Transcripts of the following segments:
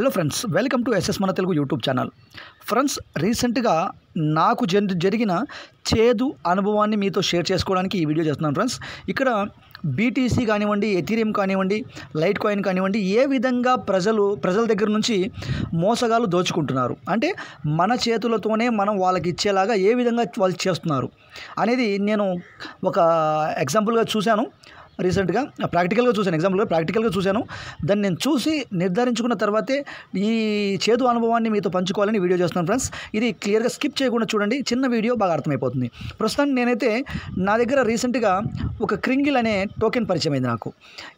hello friends welcome to SS మన Telugu YouTube channel friends రీసెంట్గా నాకు జరిగిన చేదు అనుభవాన్ని మీతో షేర్ చేసుకోవడానికి ఈ వీడియో చేస్తున్నాను ఫ్రెండ్స్ ఇక్కడ బీటీసీ కానివ్వండి ఎథీరియం కానివ్వండి లైట్ కాయిన్ కానివ్వండి ఏ విధంగా ప్రజలు ప్రజల దగ్గర నుంచి మోసగాలు దోచుకుంటున్నారు అంటే మన చేతులతోనే మనం వాళ్ళకి ఇచ్చేలాగా ఏ విధంగా వాళ్ళు చేస్తున్నారు అనేది నేను ఒక ఎగ్జాంపుల్గా చూశాను రీసెంట్గా ప్రాక్టికల్గా చూశాను ఎగ్జాంపుల్గా ప్రాక్టికల్గా చూశాను దాన్ని నేను చూసి నిర్ధారించుకున్న తర్వాతే ఈ చేదు అనుభవాన్ని మీతో పంచుకోవాలని వీడియో చేస్తున్నాను ఫ్రెండ్స్ ఇది క్లియర్గా స్కిప్ చేయకుండా చూడండి చిన్న వీడియో బాగా అర్థమైపోతుంది ప్రస్తుతం నేనైతే నా దగ్గర రీసెంట్గా ఒక క్రింగిల్ అనే టోకెన్ పరిచయం అయింది నాకు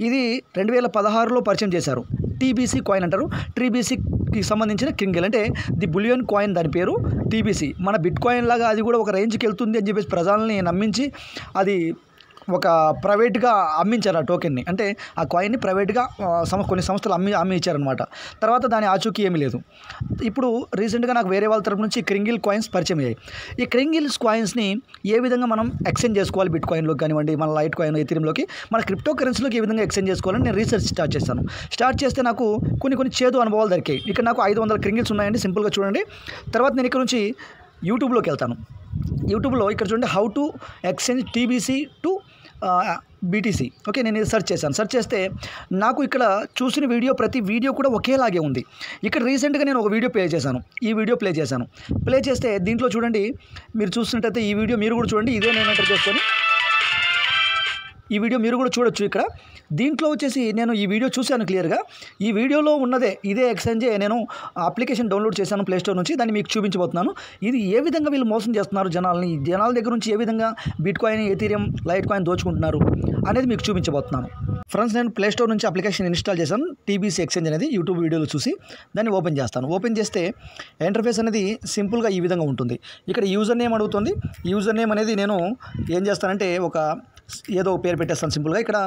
ఇది రెండు వేల పదహారులో పరిచయం చేశారు టీబీసీ కాయిన్ అంటారు ట్రీబీసీకి సంబంధించిన క్రింగిల్ అంటే ది బులియన్ కాయిన్ దాని పేరు టీబీసీ మన బిట్ కాయిన్ లాగా అది కూడా ఒక రేంజ్కి వెళ్తుంది అని చెప్పేసి ప్రజల్ని నమ్మించి అది ఒక ప్రైవేట్గా అమ్మించారు ఆ టోకెన్ని అంటే ఆ కాయిన్ని ప్రైవేట్గా సమ కొన్ని సంస్థలు అమ్మి అమ్మి ఇచ్చారనమాట తర్వాత దాని ఆచూకీ ఏమీ లేదు ఇప్పుడు రీసెంట్గా నాకు వేరే వాళ్ళ తరపు నుంచి క్రింగిల్ కాయిన్స్ పరిచయం అయ్యాయి ఈ క్రింగిల్స్ కాయిన్స్ని ఏ విధంగా మనం ఎక్స్చేంజ్ చేసుకోవాలి బిట్ కాయిన్లోకి కానివ్వండి మన లైట్ కాయిన్ ఎథిరియంలోకి మన క్రిప్టో కరెన్సీలోకి ఏ విధంగా ఎక్స్చేంజ్ చేసుకోవాలని నేను రీసెర్చ్ స్టార్ట్ చేస్తాను స్టార్ట్ చేస్తే నాకు కొన్ని కొన్ని చేదు అనుభవాలు దొరికాయి ఇక్కడ నాకు ఐదు వందల క్రింగిల్స్ ఉన్నాయండి సింపుల్గా చూడండి తర్వాత నేను ఇక్కడ నుంచి యూట్యూబ్లోకి వెళ్తాను యూట్యూబ్లో ఇక్కడ చూడండి how to exchange TBC to BTC okay నేను సెర్చ్ చేశాను సెర్చ్ చేస్తే నాకు ఇక్కడ చూసిన వీడియో ప్రతి వీడియో కూడా ఒకేలాగే ఉంది ఇక్కడ రీసెంట్గా నేను ఒక వీడియో ప్లే చేశాను ఈ వీడియో ప్లే చేశాను ప్లే చేస్తే దీంట్లో చూడండి మీరు చూసినట్టయితే ఈ వీడియో మీరు కూడా చూడండి ఇదే నేను ఎంటర్ చేసుకొని ఈ వీడియో మీరు కూడా చూడొచ్చు ఇక్కడ దీంట్లో వచ్చేసి నేను ఈ వీడియో చూశాను క్లియర్గా ఈ వీడియోలో ఉన్నదే ఇదే ఎక్స్చేంజే నేను అప్లికేషన్ డౌన్లోడ్ చేశాను ప్లేస్టోర్ నుంచి దాన్ని మీకు చూపించబోతున్నాను ఇది ఏ విధంగా వీళ్ళు మోసం చేస్తున్నారు జనాలని జనాల దగ్గర నుంచి ఏ విధంగా bitcoin ethereum litecoin దోచుకుంటున్నారు అనేది మీకు చూపించబోతున్నాను ఫ్రెండ్స్ నేను ప్లేస్టోర్ నుంచి అప్లికేషన్ ఇన్స్టాల్ చేశాను టీబీసీ ఎక్స్చేంజ్ అనేది యూట్యూబ్ వీడియోలు చూసి దాన్ని ఓపెన్ చేస్తాను ఓపెన్ చేస్తే ఇంటర్ఫేస్ అనేది సింపుల్గా ఈ విధంగా ఉంటుంది ఇక్కడ యూజర్ నేమ్ అడుగుతుంది యూజర్ నేమ్ అనేది నేను ఏం చేస్తానంటే ఒక ఏదో పేరు పెట్టేస్తాను సింపుల్గా ఇక్కడ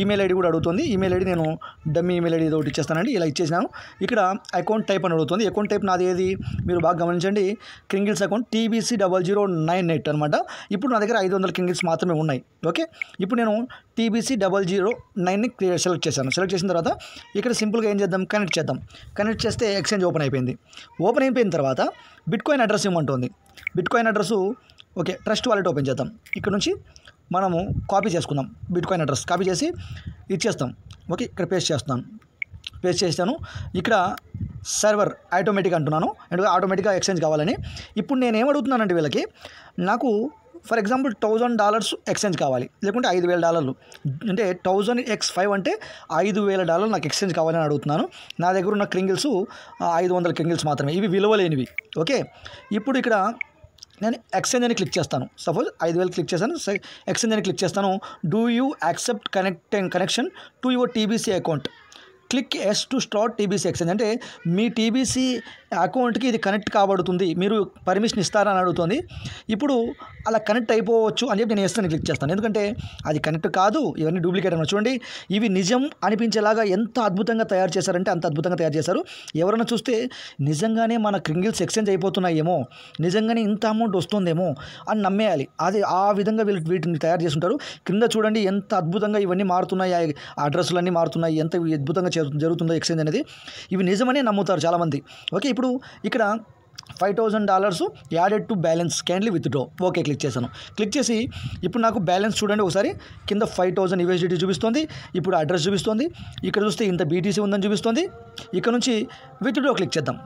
ఈమెయిల్ ఐడి కూడా అడుగుతుంది ఈమెయిల్ ఐడి నేను డమ్మీ ఈమెయిల్ ఐడి ఏదో ఒకటి ఇచ్చేస్తానండి ఇలా ఇచ్చేసినాను ఇక్కడ అకౌంట్ టైప్ అని అడుగుతుంది అకౌంట్ టైప్ నాది ఏది మీరు బాగా గమనించండి క్రింగిల్స్ account TBC double zero nine eight అనమాట ఇప్పుడు నా దగ్గర ఐదు వందల క్రింగిల్స్ మాత్రమే ఉన్నాయి ఓకే ఇప్పుడు నేను టీబీసీ డబల్ జీరో నైన్ని సెలెక్ట్ చేశాను సెలెక్ట్ చేసిన తర్వాత ఇక్కడ సింపుల్గా ఏం చేద్దాం కనెక్ట్ చేద్దాం కనెక్ట్ చేస్తే ఎక్స్చేంజ్ ఓపెన్ అయిపోయింది ఓపెన్ అయిపోయిన తర్వాత బిట్కాయిన్ అడ్రస్ ఇవ్వమంటుంది bitcoin address okay trust wallet open చేద్దాం ఇక్కడ నుంచి మనము కాపీ చేసుకుందాం బిట్కాయిన్ అడ్రస్ కాపీ చేసి ఇచ్చేస్తాం ఓకే ఇక్కడ పేస్ట్ చేస్తాను పేస్ట్ చేస్తాను ఇక్కడ సర్వర్ ఆటోమేటిక్ అంటున్నాను ఎందుకంటే ఆటోమేటిక్గా ఎక్స్చేంజ్ కావాలని ఇప్పుడు నేను ఏం వీళ్ళకి నాకు for example thousand dollars exchange కావాలి లేకుంటే ఐదు వేల డాలర్లు అంటే థౌజండ్ ఎక్స్ ఫైవ్ అంటే ఐదు వేల డాలర్లు నాకు ఎక్స్చేంజ్ కావాలని అడుగుతున్నాను నా దగ్గర ఉన్న క్రింగిల్స్ ఐదు వందల క్రింగిల్స్ మాత్రమే ఇవి విలువలేనివి ఓకే ఇప్పుడు ఇక్కడ నేను ఎక్స్చేంజ్ అని క్లిక్ చేస్తాను సపోజ్ ఐదు వేలు క్లిక్ చేశాను ఎక్స్చేంజ్ అని క్లిక్ చేస్తాను do you accept connect connection to your TBC account click yes to start TBC exchange అంటే మీ టీబీసీ అకౌంట్కి ఇది కనెక్ట్ కాబడుతుంది మీరు పర్మిషన్ ఇస్తారని అడుగుతుంది ఇప్పుడు అలా కనెక్ట్ అయిపోవచ్చు అని చెప్పి నేను ఎస్ అని క్లిక్ చేస్తాను ఎందుకంటే అది కనెక్ట్ కాదు ఇవన్నీ డూప్లికేట్ అన్న చూడండి ఇవి నిజం అనిపించేలాగా ఎంత అద్భుతంగా తయారు చేశారంటే అంత అద్భుతంగా తయారు చేశారు ఎవరైనా చూస్తే నిజంగానే మన క్రింగిల్స్ ఎక్స్చేంజ్ అయిపోతున్నాయేమో నిజంగానే ఇంత అమౌంట్ వస్తుందేమో అని నమ్మేయాలి అది ఆ విధంగా వీళ్ళు వీటిని తయారు చేస్తుంటారు క్రింద చూడండి ఎంత అద్భుతంగా ఇవన్నీ మారుతున్నాయి ఆ అడ్రస్లన్నీ మారుతున్నాయి ఎంత అద్భుతంగా జరుగుతుందో ఎక్స్చేంజ్ అనేది ఇవి నిజమనే నమ్ముతారు చాలామంది ఓకే ఇప్పుడు ఇక్కడ five thousand dollars added to balance క్యాన్లీ డ్రో ఓకే క్లిక్ చేశాను క్లిక్ చేసి ఇప్పుడు నాకు బ్యాలెన్స్ చూడండి ఒకసారి కింద ఫైవ్ థౌజండ్ యూఎస్డిటీ చూపిస్తుంది ఇప్పుడు అడ్రస్ చూపిస్తుంది ఇక్కడ చూస్తే ఇంత బీటీసీ ఉందని చూపిస్తుంది ఇక్కడ నుంచి విత్డ్రో క్లిక్ చేద్దాం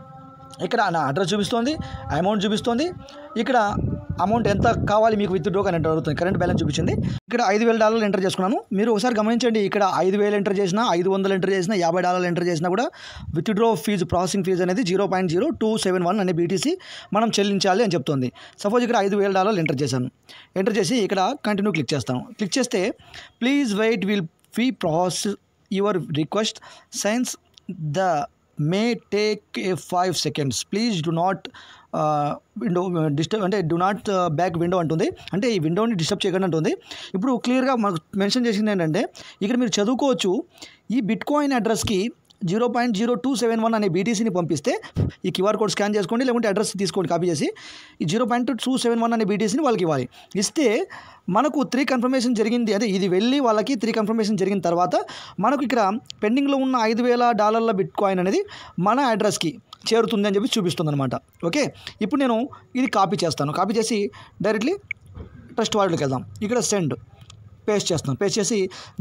ఇక్కడ నా అడ్రస్ చూపిస్తుంది అమౌంట్ చూపిస్తుంది ఇక్కడ అమౌంట్ ఎంత కావాలి మీకు విత్ డ్రో అని అడుగుతుంది కరెంట్ బ్యాలెన్స్ చూపించింది ఇక్కడ ఐదు వేల డాలర్లు ఎంటర్ చేసుకున్నాను మీరు ఒకసారి గమనించండి ఇక్కడ ఐదు వేలు ఎంటర్ చేసినా ఐదు వందలు ఎంటర్ చేసినా యాభై డాలర్లు ఎంటర్ చేసినా కూడా withdraw fee processing fee అనేది zero point zero two seven one అనే బీటీసీ మనం చెల్లించాలి అని చెప్తుంది సపోజ్ ఇక్కడ ఐదు వేల డాలర్లు ఎంటర్ చేశాను ఎంటర్ చేసి ఇక్కడ కంటిన్యూ క్లిక్ చేస్తాను క్లిక్ చేస్తే please wait will fee process your request since the may take a five seconds please do not window disturb అంటే డూ నాట్ బ్యాక్ విండో అంటుంది అంటే ఈ విండోని డిస్టర్బ్ చేయకండి అంటుంది ఇప్పుడు క్లియర్గా మనకు మెన్షన్ చేసింది ఏంటంటే ఇక్కడ మీరు చదువుకోవచ్చు ఈ బిట్ కాయిన్ అడ్రస్కి zero point zero two seven one అనే బీటీసీని పంపిస్తే ఈ క్యూఆర్ కోడ్ స్కాన్ చేసుకోండి లేకుంటే అడ్రస్ తీసుకోండి కాపీ చేసి ఈ zero point two seven one అనే బీటీసీని వాళ్ళకి ఇవ్వాలి ఇస్తే మనకు త్రీ కన్ఫర్మేషన్ జరిగింది అదే ఇది వెళ్ళి వాళ్ళకి త్రీ కన్ఫర్మేషన్ జరిగిన తర్వాత మనకు ఇక్కడ పెండింగ్లో ఉన్న ఐదు వేల డాలర్ల బిట్ కాయిన్ అనేది మన అడ్రస్కి చేరుతుంది అని చెప్పి చూపిస్తుంది అనమాట ఓకే ఇప్పుడు నేను ఇది కాపీ చేస్తాను కాపీ చేసి డైరెక్ట్లీ టెస్ట్ వాళ్ళకి వెళ్దాం ఇక్కడ సెండ్ పేస్ట్ చేస్తాను పేస్ట్ చేసి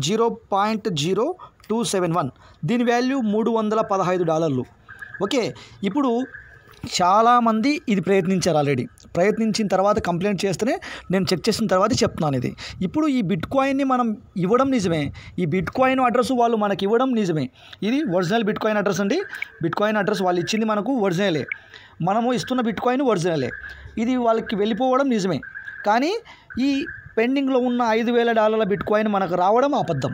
zero point zero two seven one దీని వాల్యూ మూడు వందల పదహైదు డాలర్లు ఓకే ఇప్పుడు చాలామంది ఇది ప్రయత్నించారు ఆల్రెడీ ప్రయత్నించిన తర్వాత కంప్లైంట్ చేస్తేనే నేను చెక్ చేసిన తర్వాత చెప్తున్నాను ఇది ఇప్పుడు ఈ బిట్ కాయిన్ని మనం ఇవ్వడం నిజమే ఈ బిట్ కాయిన్ అడ్రస్ వాళ్ళు మనకి ఇవ్వడం నిజమే ఇది ఒరిజినల్ బిట్ కాయిన్ అడ్రస్ అండి బిట్ కాయిన్ అడ్రస్ వాళ్ళు ఇచ్చింది మనకు ఒరిజినలే మనము ఇస్తున్న బిట్ కాయిన్ ఒరిజినలే ఇది వాళ్ళకి వెళ్ళిపోవడం నిజమే కానీ ఈ పెండింగ్లో ఉన్న ఐదు వేల డాలర్ల బిట్ కాయిన్ మనకు రావడం అబద్ధం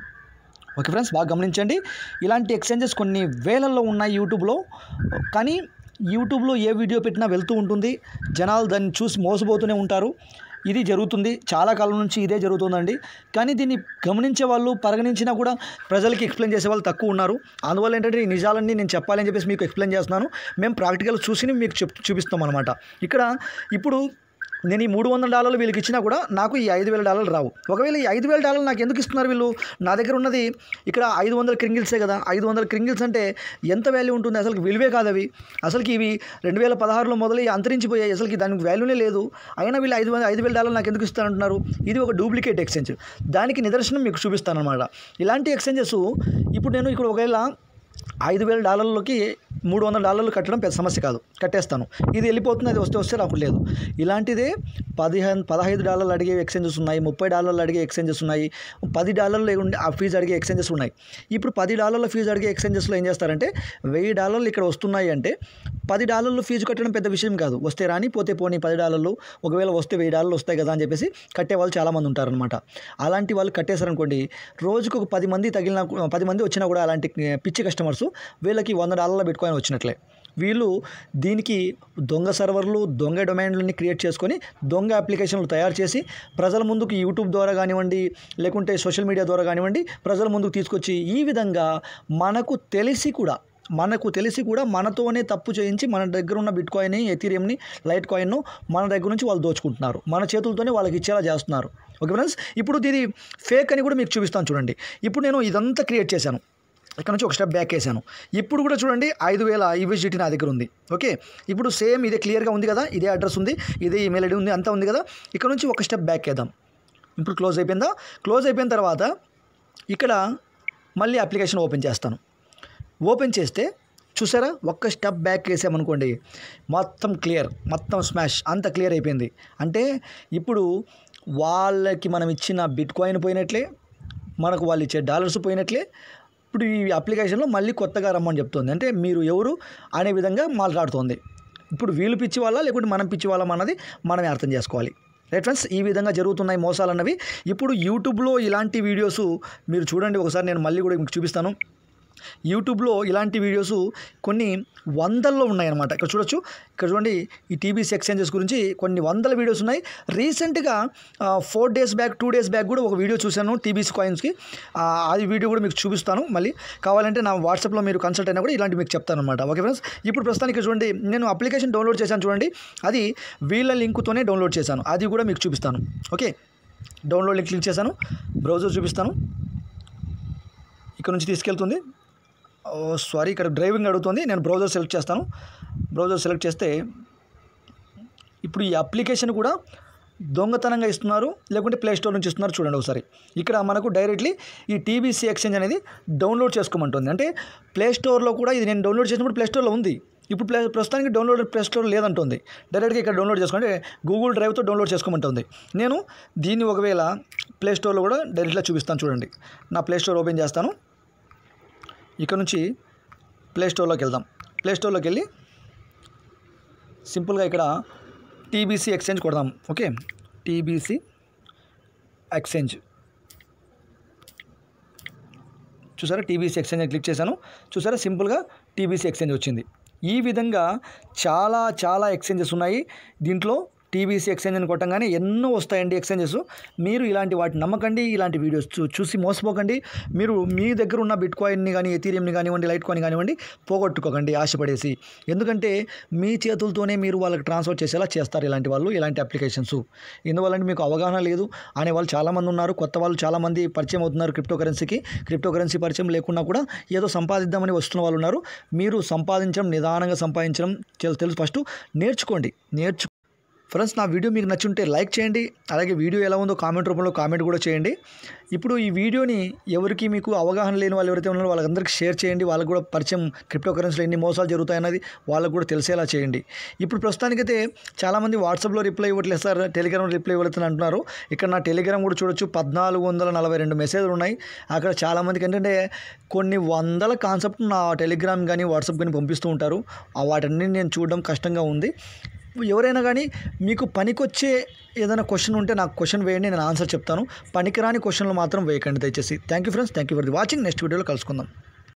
ఓకే ఫ్రెండ్స్ బాగా గమనించండి ఇలాంటి ఎక్స్చేంజెస్ కొన్ని వేలల్లో ఉన్నాయి యూట్యూబ్లో కానీ యూట్యూబ్లో ఏ వీడియో పెట్టినా వెళ్తూ ఉంటుంది జనాలు దాన్ని చూసి మోసపోతూనే ఉంటారు ఇది జరుగుతుంది చాలా కాలం నుంచి ఇదే జరుగుతుందండి కానీ దీన్ని గమనించే వాళ్ళు పరిగణించినా కూడా ప్రజలకి ఎక్స్ప్లెయిన్ చేసే వాళ్ళు తక్కువ ఉన్నారు అందువల్ల ఏంటంటే ఈ నిజాలన్నీ నేను చెప్పాలని చెప్పేసి మీకు ఎక్స్ప్లెయిన్ చేస్తున్నాను మేము ప్రాక్టికల్ చూసి మీకు చూపిస్తాం అనమాట ఇక్కడ ఇప్పుడు నేను ఈ మూడు వందల డాలర్లు వీళ్ళకి ఇచ్చినా కూడా నాకు ఈ ఐదు వేల డాలర్లు రావు ఒకవేళ ఈ ఐదు వేల డాలర్లు నాకు ఎందుకు ఇస్తున్నారు వీళ్ళు నా దగ్గర ఉన్నది ఇక్కడ ఐదు వందల క్రింగిల్సే కదా ఐదు వందల క్రింగిల్స్ అంటే ఎంత వాల్యూ ఉంటుంది అసలు విలువే కాదు అవి అసలుకి ఇవి రెండు వేల పదహారులో మొదలై అంతరించిపోయాయి అసలుకి దానికి వాల్యూనే లేదు అయినా వీళ్ళు ఐదు ఐదు వేల డాలర్లు నాకు ఎందుకు ఇస్తానంటున్నారు ఇది ఒక డూప్లికేట్ ఎక్స్చేంజ్ దానికి నిదర్శనం మీకు చూపిస్తాను అనమాట ఇలాంటి ఎక్స్చేంజెస్ ఇప్పుడు నేను ఇక్కడ ఒకవేళ ఐదు వేల డాలర్లకి మూడు వందల డాలర్లు కట్టడం పెద్ద సమస్య కాదు కట్టేస్తాను ఇది వెళ్ళిపోతుంది అది వస్తే వస్తే రాకుండా లేదు ఇలాంటిదే పదిహేను పదహైదు డాలర్లు అడిగే ఎక్స్చేంజెస్ ఉన్నాయి ముప్పై డాలర్లు అడిగే ఎక్స్చేంజెస్ ఉన్నాయి పది డాలర్లు ఉండే ఆ ఫీజు అడిగే ఎక్స్చేంజెస్ ఉన్నాయి ఇప్పుడు పది డాలర్ల ఫీజు అడిగే ఎక్స్చేంజెస్లో ఏం చేస్తారంటే వెయ్యి డాలర్లు ఇక్కడ వస్తున్నాయి అంటే పది డాలర్లు ఫీజు కట్టడం పెద్ద విషయం కాదు వస్తే రాని పోతే పోనీ పది డాలర్లు ఒకవేళ వస్తే వెయ్యి డాలర్లు వస్తాయి కదా అని చెప్పేసి కట్టే వాళ్ళు చాలామంది ఉంటారనమాట అలాంటి వాళ్ళు కట్టేశారనుకోండి రోజుకు ఒక పది మంది తగిలిన పది మంది వచ్చినా కూడా అలాంటి పిచ్చి కస్టమర్స్ వీళ్ళకి వంద డాలర్ల పెట్టుకో పైన వచ్చినట్లే వీళ్ళు దీనికి దొంగ సర్వర్లు దొంగ డొమైన్లని క్రియేట్ చేసుకొని దొంగ అప్లికేషన్లు తయారు చేసి ప్రజల ముందుకు యూట్యూబ్ ద్వారా కానివ్వండి లేకుంటే సోషల్ మీడియా ద్వారా కానివ్వండి ప్రజల ముందుకు తీసుకొచ్చి ఈ విధంగా మనకు తెలిసి కూడా మనకు తెలిసి కూడా మనతోనే తప్పు చేయించి మన దగ్గర ఉన్న బిట్ కాయిన్ని ఎథీరియంని లైట్ కాయిన్ను మన దగ్గర నుంచి వాళ్ళు దోచుకుంటున్నారు మన చేతులతోనే వాళ్ళకి ఇచ్చేలా చేస్తున్నారు ఓకే ఫ్రెండ్స్ ఇప్పుడు ఇది ఫేక్ అని కూడా మీకు చూపిస్తాను చూడండి ఇప్పుడు నేను ఇదంతా క్రియేట్ చేశాను ఇక్కడ నుంచి ఒక స్టెప్ బ్యాక్ వేసాను ఇప్పుడు కూడా చూడండి ఐదు వేల ఈవీఎస్డిటీ నా దగ్గర ఉంది ఓకే ఇప్పుడు సేమ్ ఇదే క్లియర్గా ఉంది కదా ఇదే అడ్రస్ ఉంది ఇదే ఈమెయిల్ ఐడి ఉంది అంతా ఉంది కదా ఇక్కడ నుంచి ఒక స్టెప్ బ్యాక్ వేద్దాం ఇప్పుడు క్లోజ్ అయిపోయిందా క్లోజ్ అయిపోయిన తర్వాత ఇక్కడ మళ్ళీ అప్లికేషన్ ఓపెన్ చేస్తాను ఓపెన్ చేస్తే చూసారా ఒక్క స్టెప్ బ్యాక్ వేసామనుకోండి మొత్తం క్లియర్ మొత్తం స్మాష్ అంత క్లియర్ అయిపోయింది అంటే ఇప్పుడు వాళ్ళకి మనం ఇచ్చిన బిట్ కాయిన్ పోయినట్లే మనకు వాళ్ళు ఇచ్చే డాలర్స్ పోయినట్లే ఇప్పుడు ఈ అప్లికేషన్లో మళ్ళీ కొత్తగా రమ్మని చెప్తుంది అంటే మీరు ఎవరు అనే విధంగా మాట్లాడుతోంది ఇప్పుడు వీళ్ళు పిచ్చి వాళ్ళ లేకుంటే మనం పిచ్చి వాళ్ళం అన్నది మనమే అర్థం చేసుకోవాలి రైట్ ఫ్రెండ్స్ ఈ విధంగా జరుగుతున్నాయి మోసాలు అన్నవి ఇప్పుడు యూట్యూబ్లో ఇలాంటి వీడియోస్ మీరు చూడండి ఒకసారి నేను మళ్ళీ కూడా మీకు చూపిస్తాను యూట్యూబ్లో ఇలాంటి వీడియోస్ కొన్ని వందల్లో ఉన్నాయన్నమాట ఇక్కడ చూడొచ్చు ఇక్కడ చూడండి ఈ టీబీసీ ఎక్స్చేంజెస్ గురించి కొన్ని వందల వీడియోస్ ఉన్నాయి రీసెంట్గా four days back two days back కూడా ఒక వీడియో చూశాను టీబీసీ కాయిన్స్కి అది వీడియో కూడా మీకు చూపిస్తాను మళ్ళీ కావాలంటే నా వాట్సాప్లో మీరు కన్సల్ట్ అయినా కూడా ఇలాంటి మీకు చెప్తాను అనమాట ఓకే ఫ్రెండ్స్ ఇప్పుడు ప్రస్తుతానికి చూడండి నేను అప్లికేషన్ డౌన్లోడ్ చేశాను చూడండి అది వీళ్ళ లింకుతోనే డౌన్లోడ్ చేశాను అది కూడా మీకు చూపిస్తాను ఓకే డౌన్లోడ్ లింక్ క్లిక్ చేశాను బ్రౌజర్ చూపిస్తాను ఇక్కడ నుంచి తీసుకెళ్తుంది సారీ ఇక్కడ డ్రైవింగ్ అడుగుతుంది నేను బ్రౌజర్ సెలెక్ట్ చేస్తాను బ్రౌజర్ సెలెక్ట్ చేస్తే ఇప్పుడు ఈ అప్లికేషన్ కూడా దొంగతనంగా ఇస్తున్నారు లేకుంటే ప్లే స్టోర్ నుంచి ఇస్తున్నారు చూడండి ఒకసారి ఇక్కడ మనకు డైరెక్ట్లీ ఈ టీబీసీ ఎక్స్చేంజ్ అనేది డౌన్లోడ్ చేసుకోమంటుంది అంటే ప్లే స్టోర్లో కూడా ఇది నేను డౌన్లోడ్ చేసినప్పుడు ప్లే స్టోర్లో ఉంది ఇప్పుడు ప్లే ప్రస్తుతానికి డౌన్లోడ్ ప్లే స్టోర్ లేదంటుంది డైరెక్ట్గా ఇక్కడ డౌన్లోడ్ చేసుకుంటే గూగుల్ డ్రైవ్తో డౌన్లోడ్ చేసుకోమంటుంది నేను దీన్ని ఒకవేళ ప్లే స్టోర్లో కూడా డైరెక్ట్గా చూపిస్తాను చూడండి నా ప్లే స్టోర్ ఓపెన్ చేస్తాను ఇక్కడ నుంచి ప్లేస్టోర్లోకి వెళ్దాం ప్లేస్టోర్లోకి వెళ్ళి సింపుల్గా ఇక్కడ టీబీసీ ఎక్స్చేంజ్ కొడదాం ఓకే టీబీసీ ఎక్స్చేంజ్ చూసారా టీబీసీ ఎక్స్చేంజ్ క్లిక్ చేశాను చూసారా సింపుల్గా టీబీసీ ఎక్స్చేంజ్ వచ్చింది ఈ విధంగా చాలా చాలా ఎక్స్చేంజెస్ ఉన్నాయి దీంట్లో టీబీసీ ఎక్స్చేంజ్ అని కొట్టంగానే ఎన్నో వస్తాయండి ఎక్స్చేంజెస్ మీరు ఇలాంటి వాటిని నమ్మకండి ఇలాంటి వీడియోస్ చూసి మోసపోకండి మీరు మీ దగ్గర ఉన్న బిట్ కాయిన్ని కానీ ఎథీరియంని కానివ్వండి లైట్ కాయిన్ కానివ్వండి పోగొట్టుకోకండి ఆశపడేసి ఎందుకంటే మీ చేతులతోనే మీరు వాళ్ళకి ట్రాన్స్ఫర్ చేసేలా చేస్తారు ఇలాంటి వాళ్ళు ఇలాంటి అప్లికేషన్స్ ఇందువల్ల మీకు అవగాహన లేదు అనే వాళ్ళు చాలామంది ఉన్నారు కొత్త వాళ్ళు చాలామంది పరిచయం అవుతున్నారు క్రిప్టో కరెన్సీకి క్రిప్టో కరెన్సీ పరిచయం లేకుండా కూడా ఏదో సంపాదిద్దామని వస్తున్న వాళ్ళు ఉన్నారు మీరు సంపాదించడం నిదానంగా సంపాదించడం తెలుసు ఫస్ట్ నేర్చుకోండి నేర్చు ఫ్రెండ్స్ నా వీడియో మీకు నచ్చుంటే లైక్ చేయండి అలాగే వీడియో ఎలా ఉందో కామెంట్ రూపంలో కామెంట్ కూడా చేయండి ఇప్పుడు ఈ వీడియోని ఎవరికి మీకు అవగాహన లేని వాళ్ళు ఎవరైతే ఉన్నారో వాళ్ళందరికీ షేర్ చేయండి వాళ్ళకు కూడా పరిచయం క్రిప్టో కరెన్సీలో ఎన్ని మోసాలు జరుగుతాయన్నది వాళ్ళకు కూడా తెలిసేలా చేయండి ఇప్పుడు ప్రస్తుతానికైతే చాలామంది వాట్సాప్లో రిప్లై ఇవ్వట్లేదు సార్ టెలిగ్రామ్లో రిప్లై ఇవ్వలేదు అంటున్నారు ఇక్కడ నా టెలిగ్రామ్ కూడా చూడొచ్చు పద్నాలుగు వందల నలభై రెండు మెసేజ్లు ఉన్నాయి అక్కడ చాలామందికి ఏంటంటే కొన్ని వందల కాన్సెప్ట్ నా టెలిగ్రామ్ కానీ వాట్సాప్ కానీ పంపిస్తూ ఉంటారు వాటన్నీ నేను చూడడం కష్టంగా ఉంది ఎవరైనా కానీ మీకు పనికొచ్చే ఏదైనా క్వశ్చన్ ఉంటే నాకు క్వశ్చన్ వేయండి నేను ఆన్సర్ చెప్తాను పనికిరాని క్వశ్చన్లు మాత్రం వేయకండి దయచేసి thank you friends thank you for the watching next వీడియోలో కలుసుకుందాం